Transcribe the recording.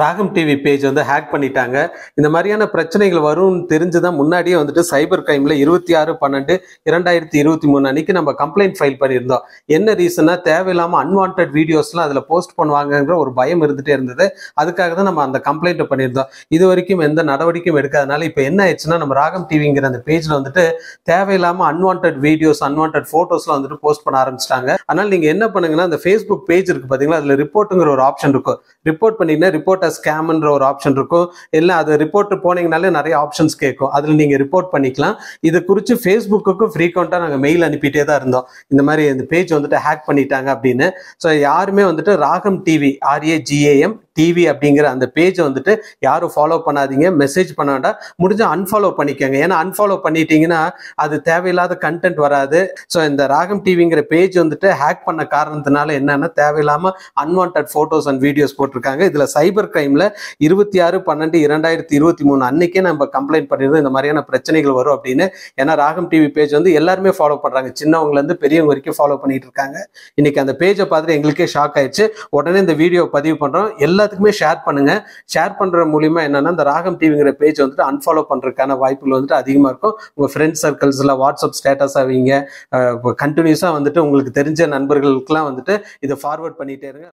ராகம் TV page வந்து hack பண்ணிட்டாங்க இந்த மாதிரியான பிரச்சனைகள் வரும்னு தெரிஞ்சுதான் முன்னாடியே வந்துட்டு சைபர் கிரைம்ல இருபத்தி ஆறு பன்னெண்டு இரண்டாயிரத்தி இருபத்தி மூணு அன்னைக்கு நம்ம கம்ப்ளைண்ட் ஃபைல் பண்ணியிருந்தோம் என்ன ரீசன்னா தேவையில்லாம அன்வான்ட் வீடியோஸ்லாம் அதுல போஸ்ட் பண்ணுவாங்கங்கிற ஒரு பயம் இருந்துட்டே இருந்தது அதுக்காக தான் நம்ம அந்த கம்ப்ளைண்ட் பண்ணியிருந்தோம் இது வரைக்கும் எந்த நடவடிக்கையும் எடுக்காதனால இப்போ என்ன ஆயிடுச்சுன்னா நம்ம ராகம் டிவிங்கிற அந்த பேஜ்ல வந்துட்டு தேவையில்லாம அன்வான்ட் வீடியோஸ் அன்வான்ட் ஃபோட்டோஸ்லாம் வந்துட்டு போஸ்ட் பண்ண ஆரம்பிச்சிட்டாங்க அதனால் நீங்க என்ன பண்ணுங்கன்னா அந்த ஃபேஸ்புக் பேஜ் இருக்கு பாத்தீங்களா அதுல ரிப்போர்ட்டுங்கிற ஒரு ஆப்ஷன் இருக்கும் ரிப்போர்ட் பண்ணீங்கன்னா ரிப்போர்ட் ரிப்போர்ட் அ ஸ்கேம்ன்ற ஒரு ஆப்ஷன் இருக்கும் இல்லை அது ரிப்போர்ட் போனீங்கனாலே நிறைய ஆப்ஷன்ஸ் கேட்கும் அதில் நீங்கள் ரிப்போர்ட் பண்ணிக்கலாம் இது குறித்து ஃபேஸ்புக்குக்கும் ஃப்ரீக்வெண்ட்டாக நாங்கள் மெயில் அனுப்பிட்டே தான் இருந்தோம் இந்த மாதிரி இந்த பேஜ் வந்துட்டு ஹேக் பண்ணிட்டாங்க அப்படின்னு ஸோ யாருமே வந்துட்டு ராகம் டிவி ஜிஏஎம் டிவி அப்படிங்கிற அந்த பேஜை வந்துட்டு யாரும் ஃபாலோ பண்ணாதீங்க மெசேஜ் வேண்டாம் முடிஞ்சால் அன்ஃபாலோ பண்ணிக்கோங்க ஏன்னா அன்ஃபாலோ பண்ணிட்டீங்கன்னா அது தேவையில்லாத கண்டென்ட் வராது ஸோ இந்த ராகம் டிவிங்கிற பேஜ் வந்துட்டு ஹேக் பண்ண காரணத்தினால என்னென்னா தேவையில்லாமல் அன்வான்ட் ஃபோட்டோஸ் அண்ட் வீடியோஸ் போட்டிருக்காங்க இதில் சைபர் கிரைமில் இருபத்தி ஆறு பன்னெண்டு இரண்டாயிரத்தி இருபத்தி மூணு அன்னைக்கே நம்ம கம்ப்ளைண்ட் பண்ணியிருந்தோம் இந்த மாதிரியான பிரச்சனைகள் வரும் அப்படின்னு ஏன்னா ராகம் டிவி பேஜ் வந்து எல்லாருமே ஃபாலோ பண்ணுறாங்க சின்னவங்கலேருந்து பெரியவங்க வரைக்கும் ஃபாலோ பண்ணிட்டு இருக்காங்க இன்னைக்கு அந்த பேஜை பார்த்துட்டு எங்களுக்கே ஷாக் ஆயிடுச்சு உடனே இந்த வீடியோ பதிவு பண்ணுறோம் எல்லா எல்லாத்துக்குமே ஷேர் பண்ணுங்க ஷேர் பண்ற மூலியமா என்னன்னா இந்த ராகம் டிவிங்கிற பேஜ் வந்துட்டு அன்ஃபாலோ பண்றதுக்கான வாய்ப்புகள் வந்துட்டு அதிகமா இருக்கும் உங்க ஃப்ரெண்ட்ஸ் சர்க்கிள்ஸ்ல வாட்ஸ்அப் ஸ்டேட்டஸ் ஆவீங்க கண்டினியூஸா வந்துட்டு உங்களுக்கு தெரிஞ்ச நண்பர்களுக்கெல்லாம் வந்துட்டு இதை ஃபார்வர்ட் பண்ணிட்டே இருங்க